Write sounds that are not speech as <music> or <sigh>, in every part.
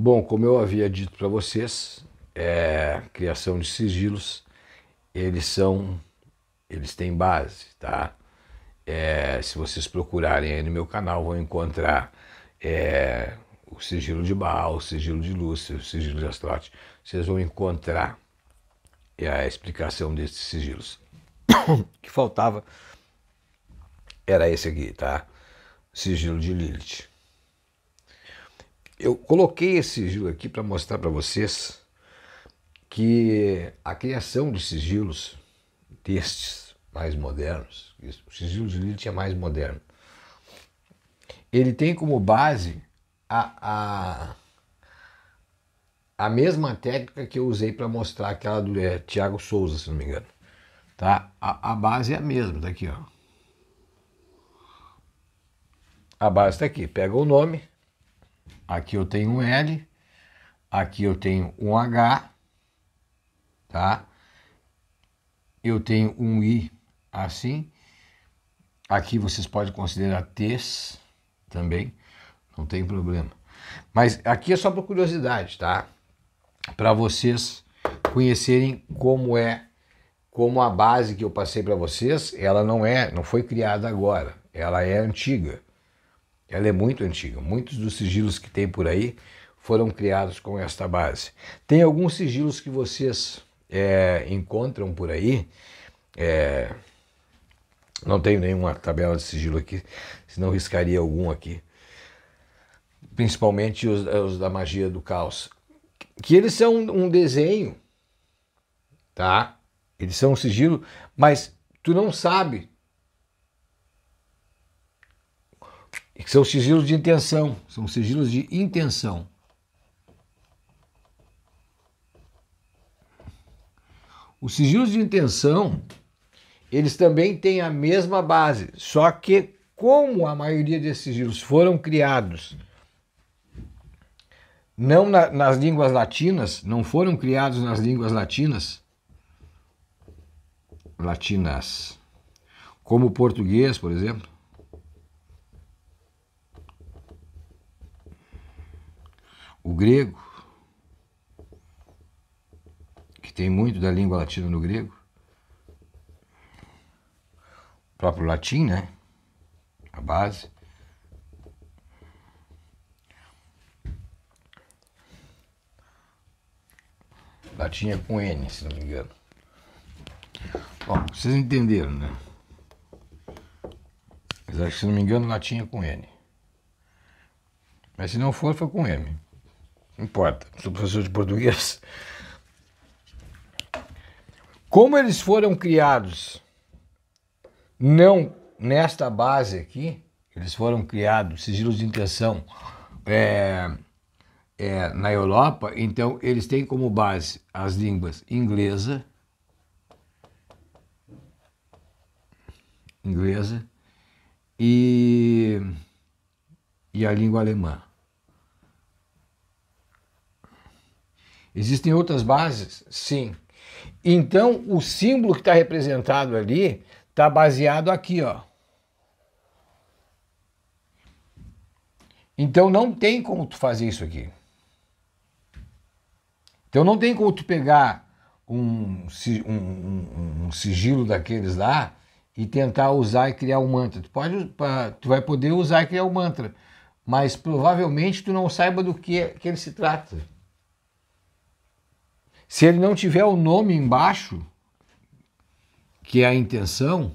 Bom, como eu havia dito para vocês, é, criação de sigilos, eles são, eles têm base, tá? É, se vocês procurarem aí no meu canal, vão encontrar é, o sigilo de Baal, o sigilo de Lúcia, o sigilo de Astrote. Vocês vão encontrar é, a explicação desses sigilos. <coughs> que faltava era esse aqui, tá? Sigilo de Lilith eu coloquei esse sigilo aqui para mostrar para vocês que a criação de sigilos destes mais modernos, o sigilo de Lilith é mais moderno, ele tem como base a, a, a mesma técnica que eu usei para mostrar aquela do é, Tiago Souza, se não me engano. Tá? A, a base é a mesma, tá ó. A base está aqui. Pega o nome, Aqui eu tenho um L, aqui eu tenho um H, tá? Eu tenho um I assim. Aqui vocês podem considerar T's também, não tem problema. Mas aqui é só por curiosidade, tá? Para vocês conhecerem como é, como a base que eu passei para vocês, ela não é, não foi criada agora, ela é antiga. Ela é muito antiga. Muitos dos sigilos que tem por aí foram criados com esta base. Tem alguns sigilos que vocês é, encontram por aí. É, não tenho nenhuma tabela de sigilo aqui, senão riscaria algum aqui. Principalmente os, é, os da magia do caos. Que eles são um desenho, tá? Eles são um sigilo, mas tu não sabe que são sigilos de intenção, são sigilos de intenção. Os sigilos de intenção, eles também têm a mesma base, só que como a maioria desses sigilos foram criados não na, nas línguas latinas, não foram criados nas línguas latinas, latinas, como o português, por exemplo, O grego, que tem muito da língua latina no grego, o próprio latim, né? A base. Latim é com N, se não me engano. Bom, vocês entenderam, né? Mas se não me engano, latim é com N. Mas se não for, foi com M importa, sou professor de português. Como eles foram criados não nesta base aqui, eles foram criados, sigilos de intenção, é, é, na Europa, então eles têm como base as línguas inglesa, inglesa e, e a língua alemã. Existem outras bases? Sim. Então, o símbolo que está representado ali está baseado aqui, ó. Então, não tem como tu fazer isso aqui. Então, não tem como tu pegar um, um, um, um sigilo daqueles lá e tentar usar e criar um mantra. Tu, pode, tu vai poder usar e criar um mantra, mas provavelmente tu não saiba do que, que ele se trata. Se ele não tiver o nome embaixo, que é a intenção,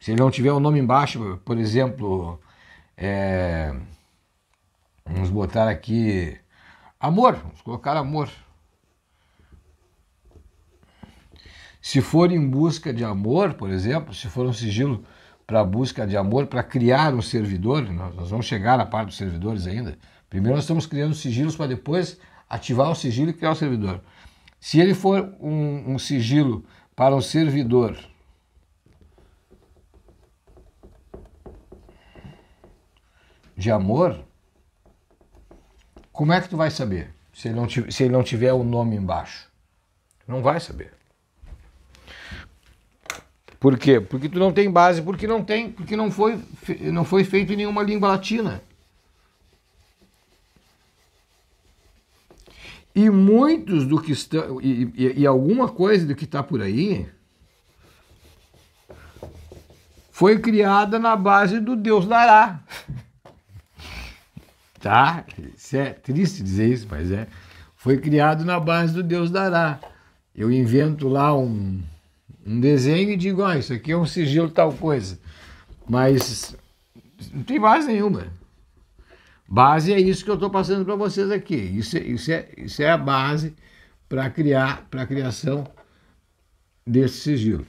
se ele não tiver o nome embaixo, por exemplo, é, vamos botar aqui amor, vamos colocar amor. Se for em busca de amor, por exemplo, se for um sigilo para busca de amor, para criar um servidor, nós, nós vamos chegar na parte dos servidores ainda. Primeiro nós estamos criando sigilos para depois ativar o sigilo e criar o servidor. Se ele for um, um sigilo para um servidor de amor, como é que tu vai saber se ele não, tiver, se ele não tiver o nome embaixo? Não vai saber. Por quê? Porque tu não tem base, porque não tem, porque não foi, não foi feito em nenhuma língua latina. E muitos do que estão. E, e, e alguma coisa do que está por aí foi criada na base do Deus dará. <laughs> tá? Isso é triste dizer isso, mas é. Foi criado na base do Deus dará. Eu invento lá um, um desenho e digo, ah, isso aqui é um sigilo tal coisa. Mas não tem base nenhuma. Base é isso que eu estou passando para vocês aqui. Isso, é, isso, é, isso é a base para criar para a criação desse sigilo.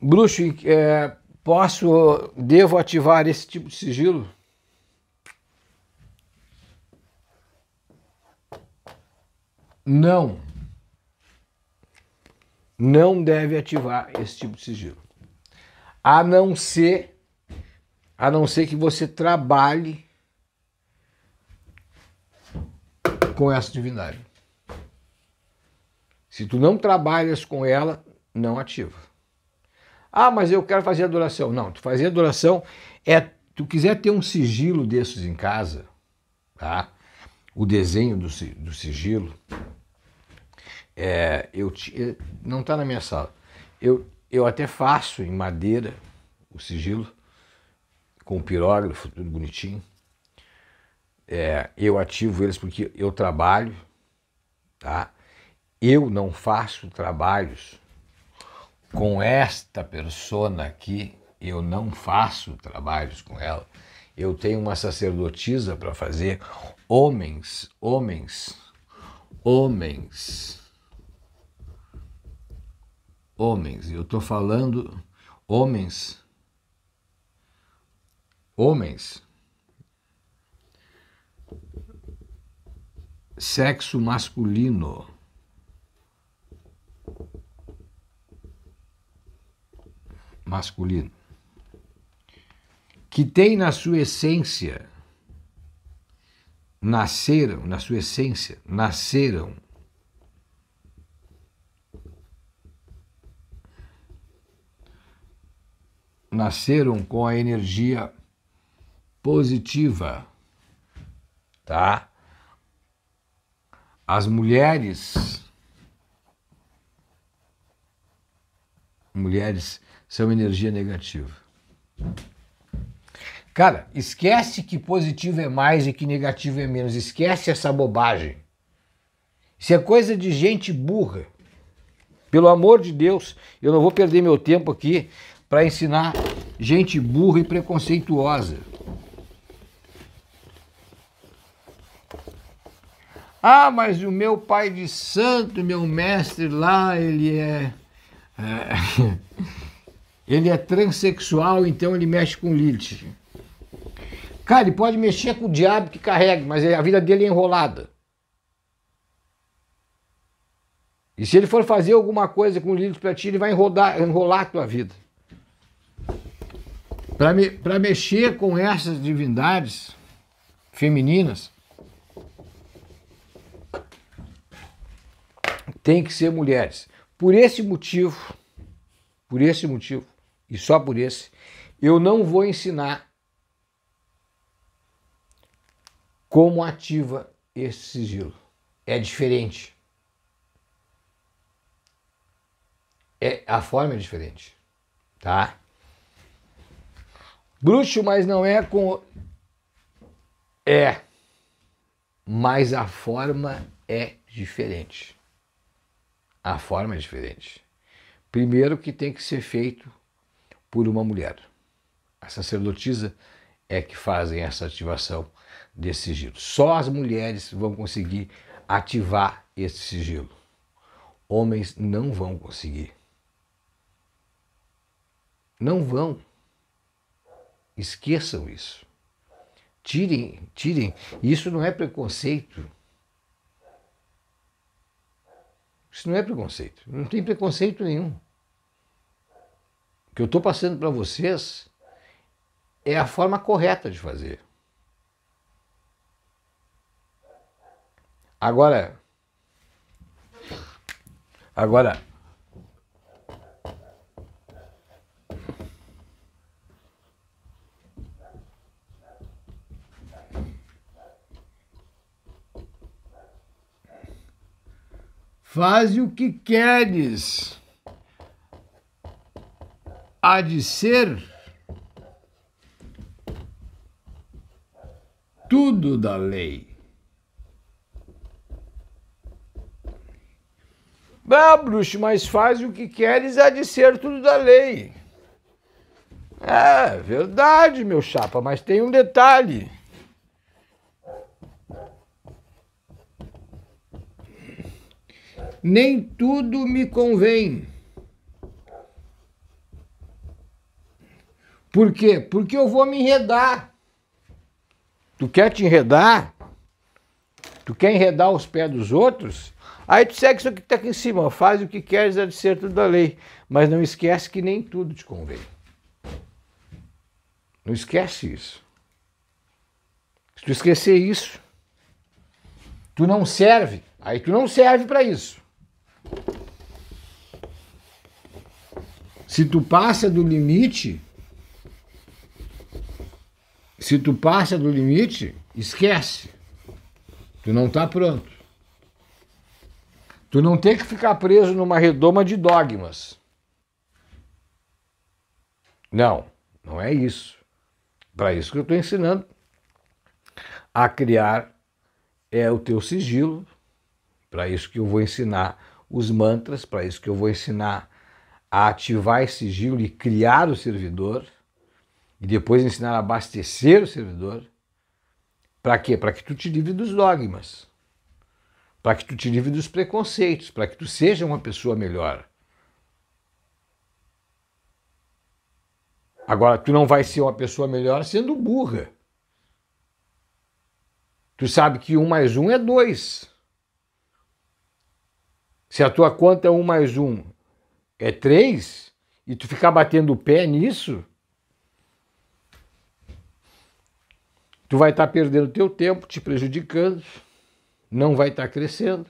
Bruxo, é, posso, devo ativar esse tipo de sigilo? Não. Não deve ativar esse tipo de sigilo. A não ser a não ser que você trabalhe com essa divindade. Se tu não trabalhas com ela, não ativa. Ah, mas eu quero fazer adoração. Não, tu fazer adoração é tu quiser ter um sigilo desses em casa, tá? O desenho do, do sigilo, é, eu te, eh, não está na minha sala. Eu, eu até faço em madeira o sigilo, com o pirógrafo, tudo bonitinho. É, eu ativo eles porque eu trabalho, tá? Eu não faço trabalhos com esta persona aqui, eu não faço trabalhos com ela. Eu tenho uma sacerdotisa para fazer. Homens, homens, homens, homens, eu estou falando, homens homens, sexo masculino. Masculino. Que tem na sua essência, nasceram, na sua essência, nasceram nasceram com a energia positiva, tá? As mulheres mulheres são energia negativa. Cara, esquece que positivo é mais e que negativo é menos. Esquece essa bobagem. Isso é coisa de gente burra. Pelo amor de Deus, eu não vou perder meu tempo aqui para ensinar gente burra e preconceituosa. Ah, mas o meu pai de santo, meu mestre lá, ele é, é <laughs> ele é transexual, então ele mexe com Lilith. Cara, ele pode mexer com o diabo que carregue, mas a vida dele é enrolada. E se ele for fazer alguma coisa com Lilith para ti, ele vai enrolar, enrolar a tua vida. Para me, pra mexer com essas divindades femininas, tem que ser mulheres. Por esse motivo, por esse motivo, e só por esse, eu não vou ensinar como ativa esse sigilo. É diferente. É, a forma é diferente, tá? Bruxo, mas não é com. É. Mas a forma é diferente. Há formas diferentes. Primeiro que tem que ser feito por uma mulher. A sacerdotisa é que fazem essa ativação desse sigilo. Só as mulheres vão conseguir ativar esse sigilo. Homens não vão conseguir. Não vão. Esqueçam isso. Tirem, tirem. Isso não é preconceito. Isso não é preconceito. Não tem preconceito nenhum. O que eu estou passando para vocês é a forma correta de fazer. Agora, agora Faze o que queres, há de ser tudo da lei. Ah, bruxo, mas faz o que queres, há de ser tudo da lei. É verdade, meu chapa, mas tem um detalhe. nem tudo me convém. Por quê? Porque eu vou me enredar. Tu quer te enredar? Tu quer enredar os pés dos outros? Aí tu segue isso que está aqui em cima, faz o que queres é de ser tudo da lei, mas não esquece que nem tudo te convém. Não esquece isso. Se tu esquecer isso, tu não serve. Aí tu não serve para isso. Se tu passa do limite, se tu passa do limite, esquece. Tu não tá pronto. Tu não tem que ficar preso numa redoma de dogmas. Não, não é isso. Para isso que eu estou ensinando a criar é o teu sigilo. Para isso que eu vou ensinar os mantras, para isso que eu vou ensinar a ativar esse sigilo e criar o servidor, e depois ensinar a abastecer o servidor. Para quê? Para que tu te livre dos dogmas, para que tu te livre dos preconceitos, para que tu seja uma pessoa melhor. Agora, tu não vai ser uma pessoa melhor sendo burra. Tu sabe que um mais um é dois. Se a tua conta é um mais um é três e tu ficar batendo o pé nisso, tu vai estar tá perdendo teu tempo, te prejudicando, não vai estar tá crescendo.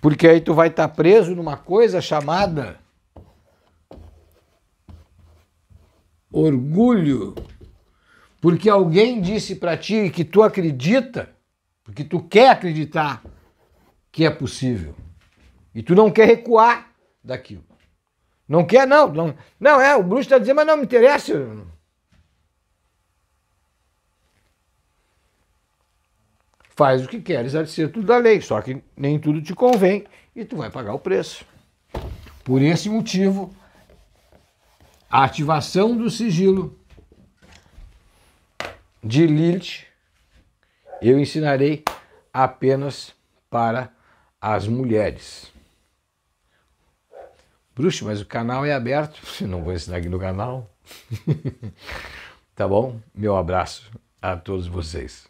Porque aí tu vai estar tá preso numa coisa chamada orgulho. Porque alguém disse para ti que tu acredita, porque tu quer acreditar que é possível. E tu não quer recuar daquilo. Não quer, não. Não, não é, o bruxo está dizendo, mas não me interessa. Faz o que queres ser tudo da lei, só que nem tudo te convém e tu vai pagar o preço. Por esse motivo, a ativação do sigilo de Lilith eu ensinarei apenas para as mulheres. Bruxo, mas o canal é aberto. <laughs> Não vou ensinar aqui no canal. <laughs> tá bom? Meu abraço a todos vocês.